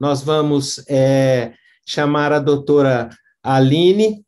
nós vamos é, chamar a doutora Aline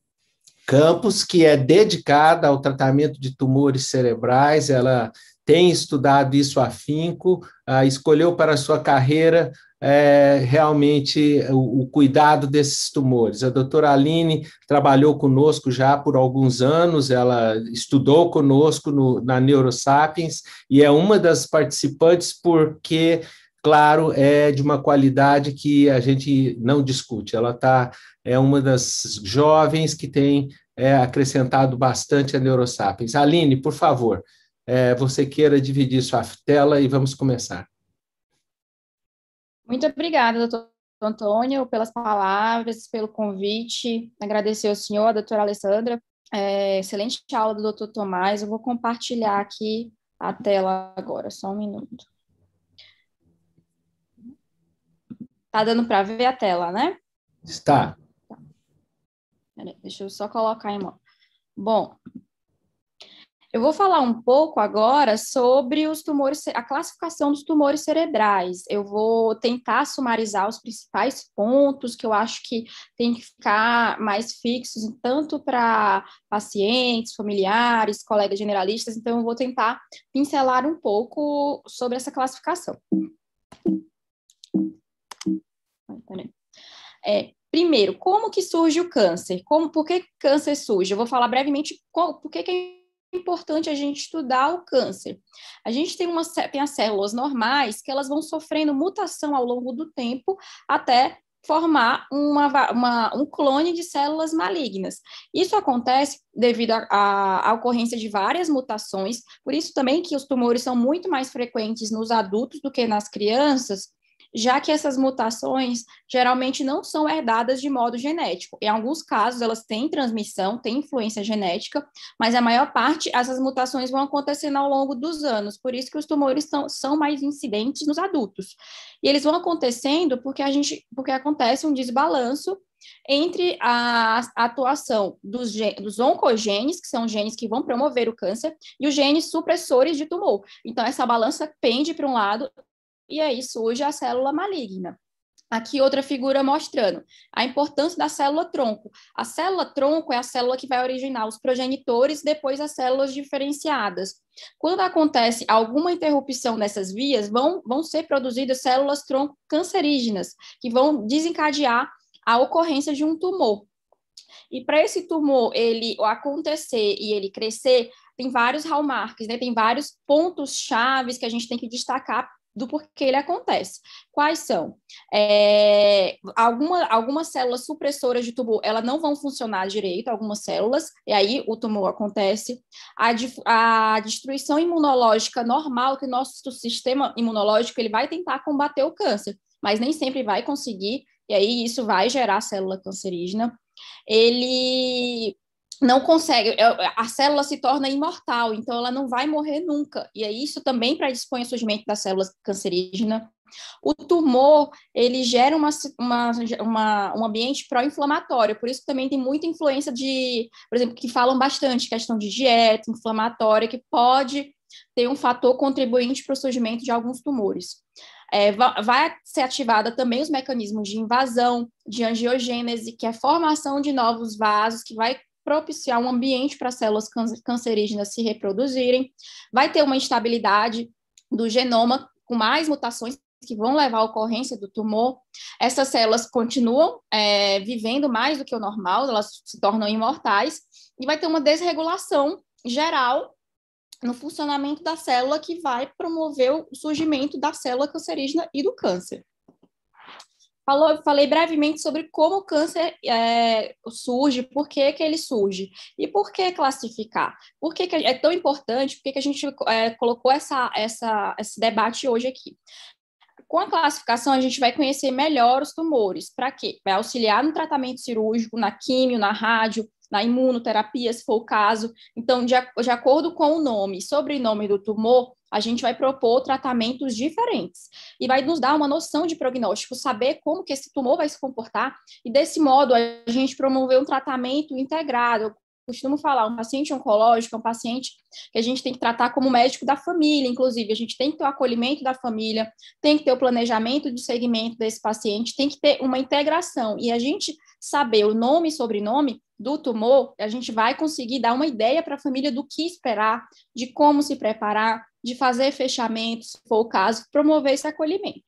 Campos, que é dedicada ao tratamento de tumores cerebrais, ela tem estudado isso afinco, ah, escolheu para sua carreira é, realmente o, o, cuidado desses tumores. A doutora Aline trabalhou conosco já por alguns anos, ela estudou conosco no, na Neurosapiens e é uma das participantes porque claro, é de uma qualidade que a gente não discute. Ela tá, é uma das jovens que tem é, acrescentado bastante a Neurosapiens. Aline, por favor, é, você queira dividir sua tela e vamos começar. Muito obrigada, doutor Antônio, pelas palavras, pelo convite. Agradecer ao senhor, a doutora Alessandra. É, excelente aula do doutor Tomás. Eu vou compartilhar aqui a tela agora, só um minuto. Tá dando para ver a tela, né? Está. deixa eu só colocar em mão. Bom, eu vou falar um pouco agora sobre os tumores, a classificação dos tumores cerebrais. Eu vou tentar sumarizar os principais pontos que eu acho que tem que ficar mais fixos, tanto para pacientes, familiares, colegas generalistas. Então, eu vou tentar pincelar um pouco sobre essa classificação. Né? É, primeiro, como que surge o câncer? Como, por que câncer surge? Eu vou falar brevemente qual, por que, que é importante a gente estudar o câncer. A gente tem, uma, tem as células normais que elas vão sofrendo mutação ao longo do tempo até formar uma, uma, um clone de células malignas. Isso acontece devido à ocorrência de várias mutações, por isso também que os tumores são muito mais frequentes nos adultos do que nas crianças, já que essas mutações geralmente não são herdadas de modo genético. Em alguns casos, elas têm transmissão, têm influência genética, mas a maior parte, essas mutações vão acontecendo ao longo dos anos, por isso que os tumores são, são mais incidentes nos adultos. E eles vão acontecendo porque a gente, porque acontece um desbalanço entre a atuação dos, dos, oncogenes, que são genes que vão promover o câncer, e os genes supressores de tumor. Então, essa balança pende para um lado e aí é surge é a célula maligna. Aqui outra figura mostrando a importância da célula tronco. A célula tronco é a célula que vai originar os progenitores, depois as células diferenciadas. Quando acontece alguma interrupção nessas vias, vão, vão ser produzidas células tronco cancerígenas, que vão desencadear a ocorrência de um tumor. E para esse tumor ele acontecer e ele crescer, tem vários hallmarks, né? Tem vários pontos chaves que a gente tem que destacar do porquê ele acontece. Quais são? É, alguma, algumas células supressoras de tumor, elas não vão funcionar direito, algumas células, e aí o tumor acontece. A, a destruição imunológica normal, que o nosso sistema imunológico, ele vai tentar combater o câncer, mas nem sempre vai conseguir, e aí isso vai gerar célula cancerígena. Ele não consegue, é, é, a célula se torna imortal, então ela não vai morrer nunca. E é isso também predispõe o surgimento das células cancerígenas. O tumor, ele gera uma, uma, uma um ambiente pró-inflamatório, por isso também tem muita influência de, por exemplo, que falam bastante, questão de dieta inflamatória, que pode ter um fator contribuinte para o surgimento de alguns tumores. É, vai ser ativada também os mecanismos de invasão, de angiogênese, que é formação de novos vasos, que vai propiciar um ambiente para células cancerígenas se reproduzirem, vai ter uma instabilidade do genoma com mais mutações que vão levar à ocorrência do tumor. Essas células continuam é, vivendo mais do que o normal, elas se tornam imortais, e vai ter uma desregulação geral no funcionamento da célula que vai promover o surgimento da célula cancerígena e do câncer. Falou, falei brevemente sobre como o câncer é, surge, por que, que ele surge e por que classificar, por que, que é tão importante, por que, que a gente é, colocou essa, essa, esse debate hoje aqui. Com a classificação, a gente vai conhecer melhor os tumores. Para quê? Vai auxiliar no tratamento cirúrgico, na químio, na rádio, na imunoterapia, se for o caso. Então, de, de acordo com o nome e sobrenome do tumor, a gente vai propor tratamentos diferentes e vai nos dar uma noção de prognóstico, saber como que esse tumor vai se comportar e desse modo a gente promover um tratamento integrado. Eu costumo falar, um paciente oncológico é um paciente que a gente tem que tratar como médico da família, inclusive, a gente tem que ter o acolhimento da família, tem que ter o planejamento de segmento desse paciente, tem que ter uma integração e a gente saber o nome e sobrenome do tumor, a gente vai conseguir dar uma ideia para a família do que esperar, de como se preparar, de fazer fechamentos, se for o caso, promover esse acolhimento.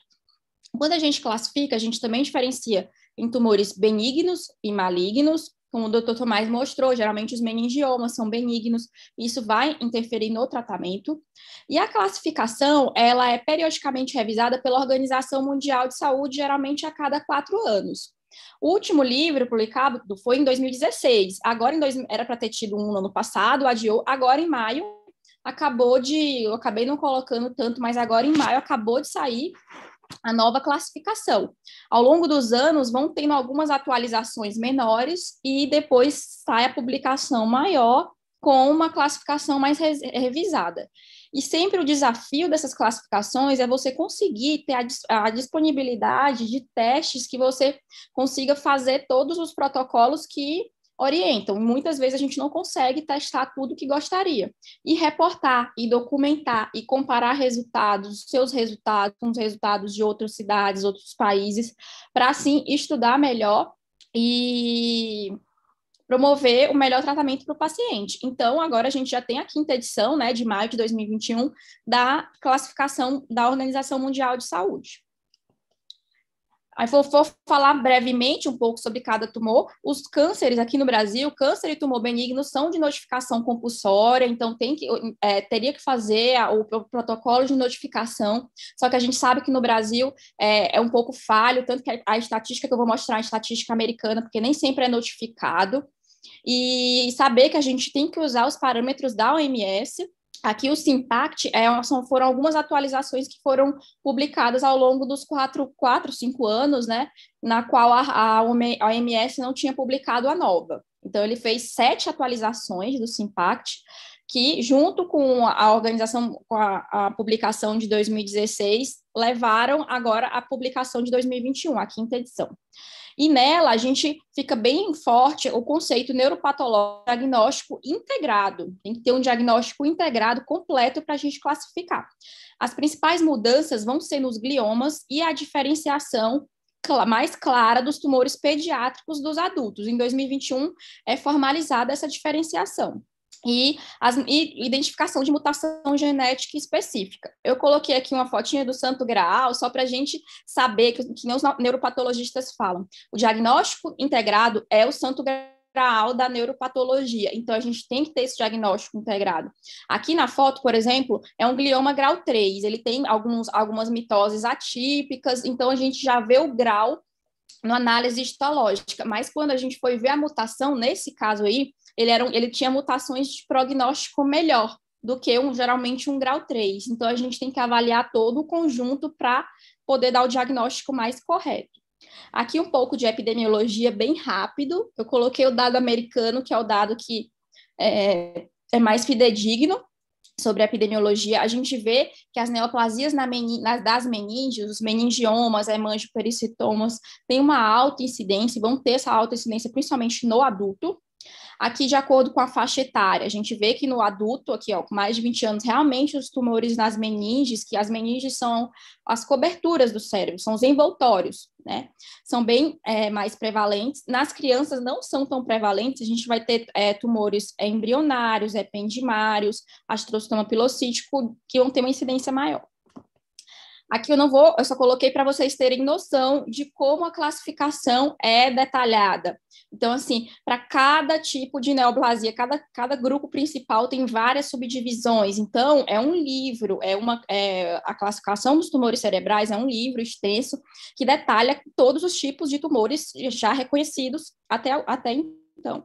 Quando a gente classifica, a gente também diferencia em tumores benignos e malignos, como o doutor Tomás mostrou, geralmente os meningiomas são benignos, isso vai interferir no tratamento. E a classificação, ela é periodicamente revisada pela Organização Mundial de Saúde, geralmente a cada quatro anos. O último livro publicado foi em 2016, agora em dois, era para ter tido um no ano passado, adiou, agora em maio acabou de, eu acabei não colocando tanto, mas agora em maio acabou de sair a nova classificação. Ao longo dos anos vão tendo algumas atualizações menores e depois sai a publicação maior com uma classificação mais re revisada. E sempre o desafio dessas classificações é você conseguir ter a, dis a disponibilidade de testes que você consiga fazer todos os protocolos que orientam. Muitas vezes a gente não consegue testar tudo que gostaria. E reportar, e documentar, e comparar resultados, seus resultados com os resultados de outras cidades, outros países, para assim estudar melhor e promover o melhor tratamento para o paciente. Então, agora a gente já tem a quinta edição, né, de maio de 2021, da classificação da Organização Mundial de Saúde. Aí vou, vou, falar brevemente um pouco sobre cada tumor. Os cânceres aqui no Brasil, câncer e tumor benigno são de notificação compulsória, então tem que, é, teria que fazer a, o, o, protocolo de notificação. Só que a gente sabe que no Brasil é, é um pouco falho, tanto que a, a estatística que eu vou mostrar é a estatística americana, porque nem sempre é notificado. E saber que a gente tem que usar os parâmetros da OMS Aqui o Simpact é, são, foram algumas atualizações que foram publicadas ao longo dos quatro, quatro cinco anos, né? Na qual a, a OMS não tinha publicado a nova. Então, ele fez sete atualizações do Simpact, que, junto com a organização, com a, a publicação de 2016, levaram agora à publicação de 2021, a quinta edição. E nela a gente fica bem forte o conceito neuropatológico diagnóstico integrado. Tem que ter um diagnóstico integrado completo para a gente classificar. As principais mudanças vão ser nos gliomas e a diferenciação mais clara dos tumores pediátricos dos adultos. Em 2021 é formalizada essa diferenciação e, as, e, identificação de mutação genética específica. Eu coloquei aqui uma fotinha do Santo Graal só para a gente saber que, que os neuropatologistas falam. O diagnóstico integrado é o Santo Graal da neuropatologia. Então a gente tem que ter esse diagnóstico integrado. Aqui na foto, por exemplo, é um glioma grau 3. Ele tem alguns, algumas mitoses atípicas, então a gente já vê o grau na análise histológica, mas quando a gente foi ver a mutação, nesse caso aí, ele, era, ele tinha mutações de prognóstico melhor do que um, geralmente um grau 3. Então, a gente tem que avaliar todo o conjunto para poder dar o diagnóstico mais correto. Aqui um pouco de epidemiologia bem rápido. Eu coloquei o dado americano, que é o dado que é, é mais fidedigno sobre a epidemiologia. A gente vê que as neoplasias na nas, das meninges, os meningiomas, hemangiopericitomas, têm uma alta incidência, vão ter essa alta incidência principalmente no adulto. Aqui, de acordo com a faixa etária, a gente vê que no adulto, aqui, ó, com mais de 20 anos, realmente os tumores nas meninges, que as meninges são as coberturas do cérebro, são os envoltórios, né? São bem é, mais prevalentes. Nas crianças não são tão prevalentes, a gente vai ter é, tumores é, embrionários, ependimários, é, astrocitoma pilocítico, que vão ter uma incidência maior. Aqui eu não vou, eu só coloquei para vocês terem noção de como a classificação é detalhada. Então, assim, para cada tipo de neoplasia, cada, cada grupo principal tem várias subdivisões. Então, é um livro, é uma é, a classificação dos tumores cerebrais é um livro extenso que detalha todos os tipos de tumores já reconhecidos até, até então.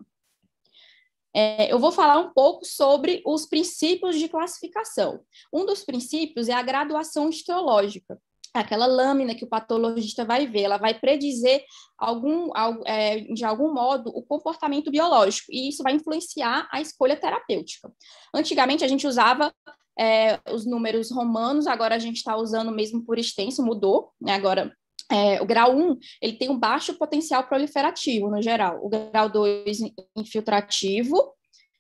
É, eu vou falar um pouco sobre os princípios de classificação. Um dos princípios é a graduação histológica. Aquela lâmina que o patologista vai ver, ela vai predizer algum, é, de algum modo o comportamento biológico, e isso vai influenciar a escolha terapêutica. Antigamente a gente usava é, os números romanos, agora a gente está usando mesmo por extenso, mudou, né? agora é, o grau 1, ele tem um baixo potencial proliferativo, no geral. O grau 2, infiltrativo,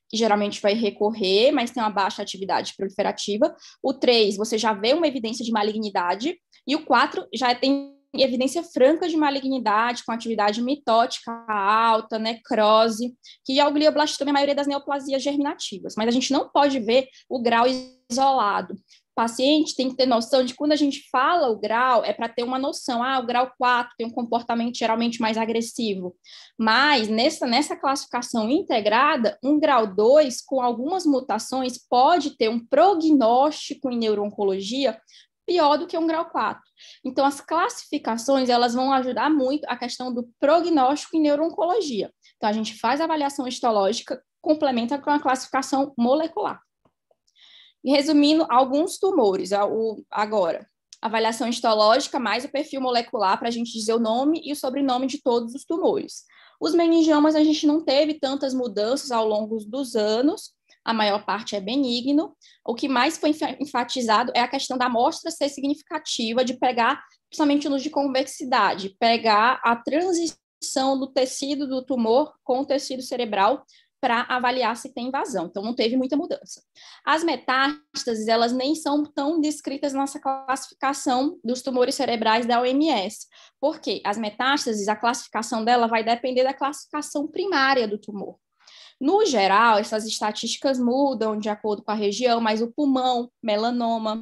que geralmente vai recorrer, mas tem uma baixa atividade proliferativa. O 3, você já vê uma evidência de malignidade. E o 4, já tem evidência franca de malignidade, com atividade mitótica alta, necrose, que é o glioblastoma e a maioria das neoplasias germinativas. Mas a gente não pode ver o grau isolado paciente tem que ter noção de quando a gente fala o grau, é para ter uma noção. Ah, o grau 4 tem um comportamento geralmente mais agressivo. Mas nessa, nessa classificação integrada, um grau 2, com algumas mutações, pode ter um prognóstico em neurooncologia pior do que um grau 4. Então, as classificações elas vão ajudar muito a questão do prognóstico em neurooncologia. Então, a gente faz a avaliação histológica, complementa com a classificação molecular. Resumindo, alguns tumores agora. Avaliação histológica mais o perfil molecular para a gente dizer o nome e o sobrenome de todos os tumores. Os meningiomas a gente não teve tantas mudanças ao longo dos anos, a maior parte é benigno. O que mais foi enfatizado é a questão da amostra ser significativa, de pegar, principalmente nos de convexidade, pegar a transição do tecido do tumor com o tecido cerebral para avaliar se tem invasão. Então, não teve muita mudança. As metástases, elas nem são tão descritas nessa classificação dos tumores cerebrais da OMS. Por quê? As metástases, a classificação dela vai depender da classificação primária do tumor. No geral, essas estatísticas mudam de acordo com a região, mas o pulmão, melanoma,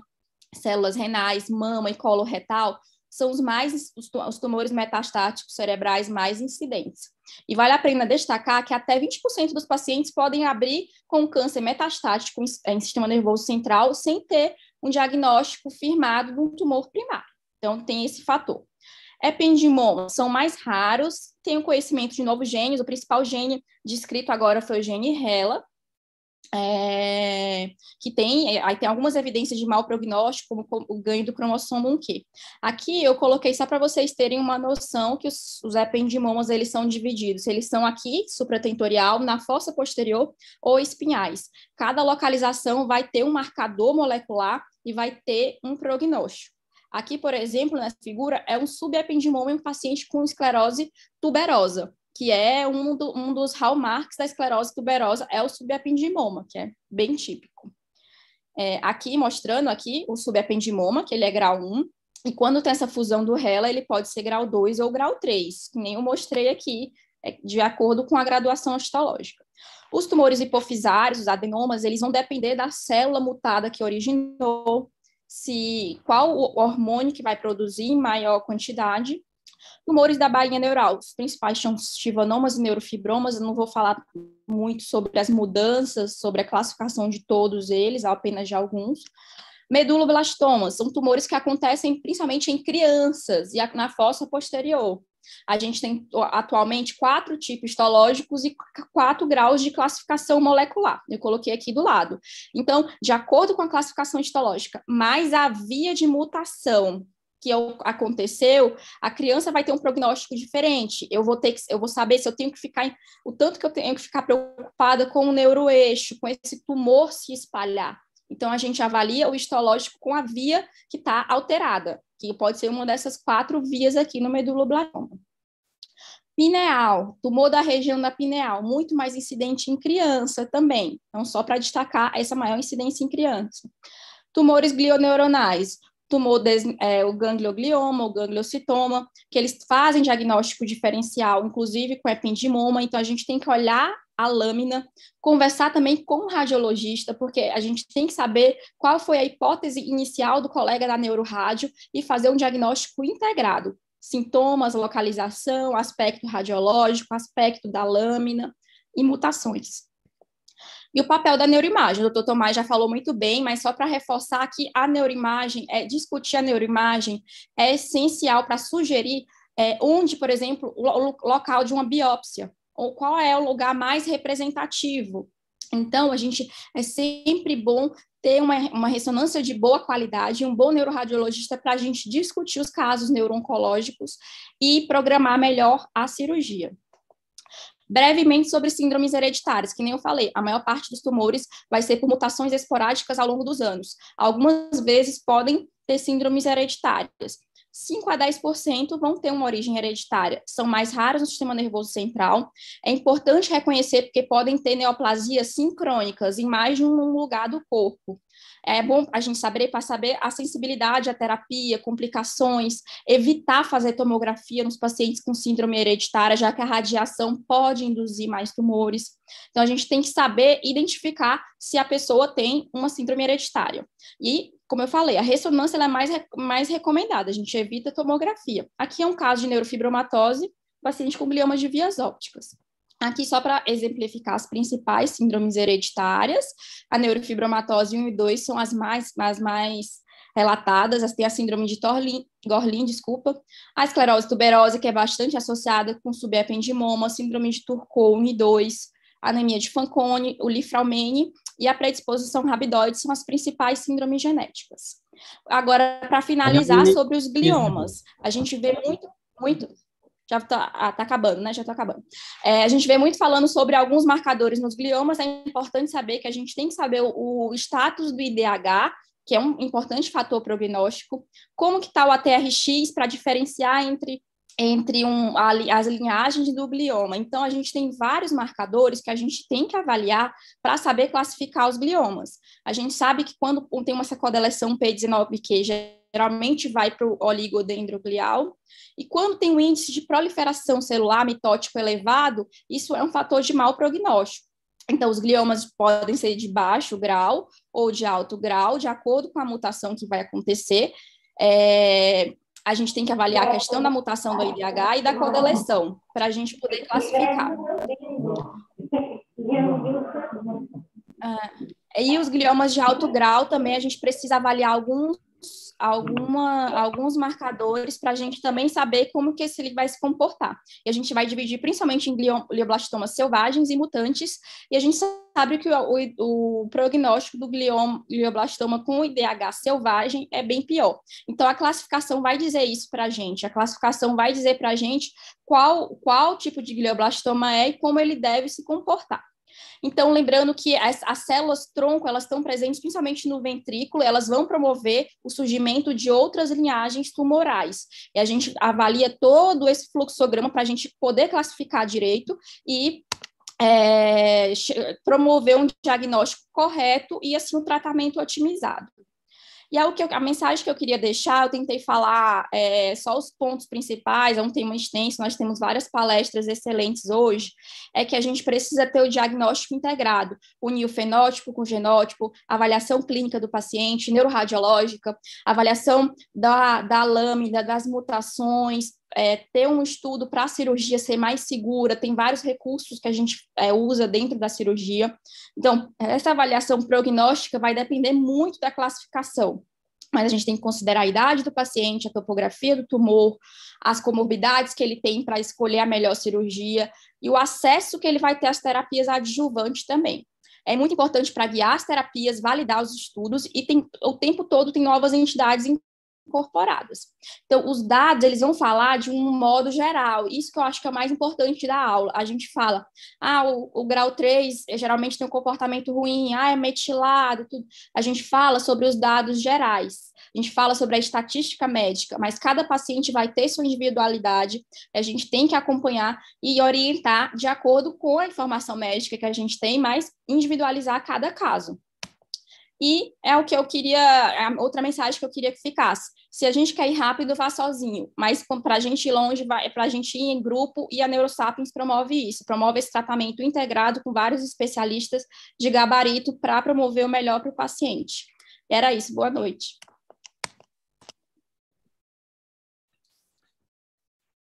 células renais, mama e colo retal são os, mais, os tumores metastáticos cerebrais mais incidentes. E vale a pena destacar que até 20% dos pacientes podem abrir com câncer metastático em sistema nervoso central sem ter um diagnóstico firmado de um tumor primário. Então, tem esse fator. Ependimomas são mais raros, tem o conhecimento de novos genes, o principal gene descrito agora foi o gene RELA, é, que tem, é, aí tem algumas evidências de mau prognóstico, como o ganho do cromossomo 1q. Aqui eu coloquei só para vocês terem uma noção que os, os ependimomas eles são divididos, eles são aqui, supratentorial, na fossa posterior ou espinhais. Cada localização vai ter um marcador molecular e vai ter um prognóstico. Aqui, por exemplo, nessa figura, é um subependimoma em um paciente com esclerose tuberosa que é um, do, um dos hallmarks da esclerose tuberosa, é o subapendimoma, que é bem típico. É, aqui, mostrando aqui o subapendimoma, que ele é grau 1, e quando tem essa fusão do rela, ele pode ser grau 2 ou grau 3, que nem eu mostrei aqui, é, de acordo com a graduação histológica. Os tumores hipofisários, os adenomas, eles vão depender da célula mutada que originou, se qual o hormônio que vai produzir em maior quantidade Tumores da bainha neural, os principais são os e neurofibromas, eu não vou falar muito sobre as mudanças, sobre a classificação de todos eles, apenas de alguns. Meduloblastomas, são tumores que acontecem principalmente em crianças e na fossa posterior. A gente tem atualmente quatro tipos histológicos e quatro graus de classificação molecular. Eu coloquei aqui do lado. Então, de acordo com a classificação histológica, mais a via de mutação que aconteceu, a criança vai ter um prognóstico diferente. Eu vou ter que, eu vou saber se eu tenho que ficar o tanto que eu tenho que ficar preocupada com o neuroeixo, com esse tumor se espalhar. Então a gente avalia o histológico com a via que está alterada, que pode ser uma dessas quatro vias aqui no meduloblastroma. Pineal, tumor da região da pineal, muito mais incidente em criança também. Então só para destacar essa maior incidência em criança. Tumores glioneuronais, tumor des, é, o ganglioglioma, o gangliocitoma, que eles fazem diagnóstico diferencial, inclusive com ependimoma, então a gente tem que olhar a lâmina, conversar também com o radiologista, porque a gente tem que saber qual foi a hipótese inicial do colega da neurorádio e fazer um diagnóstico integrado. Sintomas, localização, aspecto radiológico, aspecto da lâmina e mutações. E o papel da neuroimagem, o doutor Tomás já falou muito bem, mas só para reforçar que a neuroimagem, é, discutir a neuroimagem é essencial para sugerir é, onde, por exemplo, o local de uma biópsia, ou qual é o lugar mais representativo. Então, a gente é sempre bom ter uma, uma ressonância de boa qualidade, um bom neuroradiologista para a gente discutir os casos neurooncológicos e programar melhor a cirurgia. Brevemente sobre síndromes hereditárias, que nem eu falei, a maior parte dos tumores vai ser por mutações esporádicas ao longo dos anos. Algumas vezes podem ter síndromes hereditárias. 5 a 10% vão ter uma origem hereditária. São mais raros no sistema nervoso central. É importante reconhecer porque podem ter neoplasias sincrônicas em mais de um lugar do corpo. É bom a gente saber para saber a sensibilidade à terapia, complicações, evitar fazer tomografia nos pacientes com síndrome hereditária, já que a radiação pode induzir mais tumores. Então, a gente tem que saber identificar se a pessoa tem uma síndrome hereditária. E como eu falei, a ressonância é mais, mais recomendada, a gente evita a tomografia. Aqui é um caso de neurofibromatose, paciente com glioma de vias ópticas. Aqui, só para exemplificar as principais síndromes hereditárias, a neurofibromatose 1 e 2 são as mais, mais mais relatadas, as, tem a síndrome de Torlin, Gorlin, desculpa, a esclerose tuberosa, que é bastante associada com subependimoma, síndrome de e 2, anemia de Fanconi, o Lifraumene e a predisposição rabidoide são as principais síndromes genéticas. Agora, para finalizar sobre os gliomas, a gente vê muito, muito, já está ah, tá acabando, né? Já está acabando. É, a gente vê muito falando sobre alguns marcadores nos gliomas. É importante saber que a gente tem que saber o, o status do IDH, que é um importante fator prognóstico. Como que está o ATRX para diferenciar entre entre um, a, as linhagens do glioma. Então, a gente tem vários marcadores que a gente tem que avaliar para saber classificar os gliomas. A gente sabe que quando tem uma sacodeleção P19, q geralmente vai para o oligodendroglial, e quando tem um índice de proliferação celular mitótico elevado, isso é um fator de mau prognóstico. Então, os gliomas podem ser de baixo grau ou de alto grau, de acordo com a mutação que vai acontecer. É, a gente tem que avaliar a questão da mutação do IDH e da codeleção, para a gente poder classificar. É, e os gliomas de alto grau também a gente precisa avaliar alguns alguma, alguns marcadores para a gente também saber como que esse vai se comportar. E a gente vai dividir principalmente em glioblastomas selvagens e mutantes, e a gente sabe que o, o, o prognóstico do glioblastoma com IDH selvagem é bem pior. Então, a classificação vai dizer isso para a gente, a classificação vai dizer para a gente qual, qual tipo de glioblastoma é e como ele deve se comportar. Então, lembrando que as, as células tronco elas estão presentes principalmente no ventrículo, elas vão promover o surgimento de outras linhagens tumorais. E a gente avalia todo esse fluxograma para a gente poder classificar direito e é, promover um diagnóstico correto e assim um tratamento otimizado. E é o que eu, a mensagem que eu queria deixar, eu tentei falar é, só os pontos principais, é um tema extenso, nós temos várias palestras excelentes hoje, é que a gente precisa ter o diagnóstico integrado, unir o fenótipo com o genótipo, avaliação clínica do paciente, neuroradiológica, avaliação da, da lâmina, das mutações, é, ter um estudo para a cirurgia ser mais segura, tem vários recursos que a gente é, usa dentro da cirurgia. Então, essa avaliação prognóstica vai depender muito da classificação. Mas a gente tem que considerar a idade do paciente, a topografia do tumor, as comorbidades que ele tem para escolher a melhor cirurgia e o acesso que ele vai ter às terapias adjuvantes também é muito importante para guiar as terapias, validar os estudos e tem, o tempo todo tem novas entidades incorporadas. Então, os dados, eles vão falar de um modo geral, isso que eu acho que é o mais importante da aula. A gente fala, ah, o, o grau 3 eh, geralmente tem um comportamento ruim, ah, é metilado, tudo. A gente fala sobre os dados gerais, a gente fala sobre a estatística médica, mas cada paciente vai ter sua individualidade, a gente tem que acompanhar e orientar de acordo com a informação médica que a gente tem, mas individualizar cada caso. E é o que eu queria, é outra mensagem que eu queria que ficasse. Se a gente quer ir rápido, vá sozinho, mas para a gente ir longe, é para a gente ir em grupo, e a Neurosapiens promove isso, promove esse tratamento integrado com vários especialistas de gabarito para promover o melhor para o paciente. Era isso, boa noite.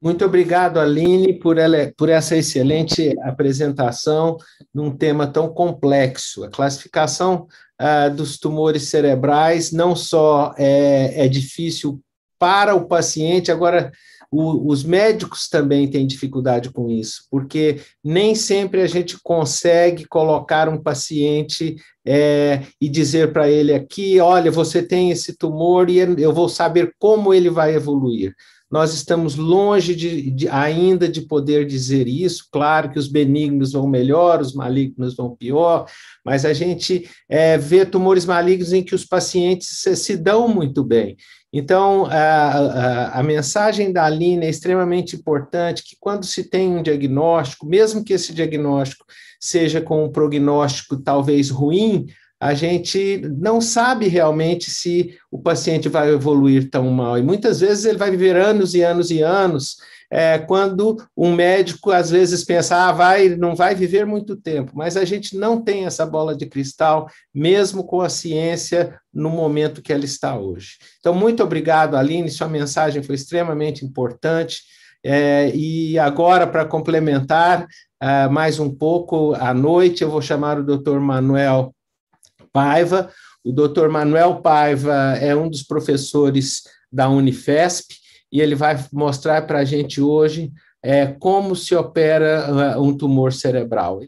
Muito obrigado, Aline, por, ela, por essa excelente apresentação num tema tão complexo. A classificação ah, dos tumores cerebrais não só é, é difícil para o paciente, agora o, os médicos também têm dificuldade com isso, porque nem sempre a gente consegue colocar um paciente é, e dizer para ele aqui: olha, você tem esse tumor e eu vou saber como ele vai evoluir. Nós estamos longe de, de, ainda de poder dizer isso. Claro que os benignos vão melhor, os malignos vão pior, mas a gente é, vê tumores malignos em que os pacientes se, se dão muito bem. Então, a, a, a, mensagem da Aline é extremamente importante que quando se tem um diagnóstico, mesmo que esse diagnóstico seja com um prognóstico talvez ruim, a gente não sabe realmente se o paciente vai evoluir tão mal. E muitas vezes ele vai viver anos e anos e anos é, quando um médico às vezes pensa, ah, vai, não vai viver muito tempo, mas a gente não tem essa bola de cristal, mesmo com a ciência no momento que ela está hoje. Então, muito obrigado, Aline, sua mensagem foi extremamente importante. É, e agora, para complementar uh, mais um pouco, à noite eu vou chamar o Dr. Manuel Paiva. O Dr. Manuel Paiva é um dos professores da Unifesp, e ele vai mostrar para a gente hoje é, como se opera ah, um tumor cerebral.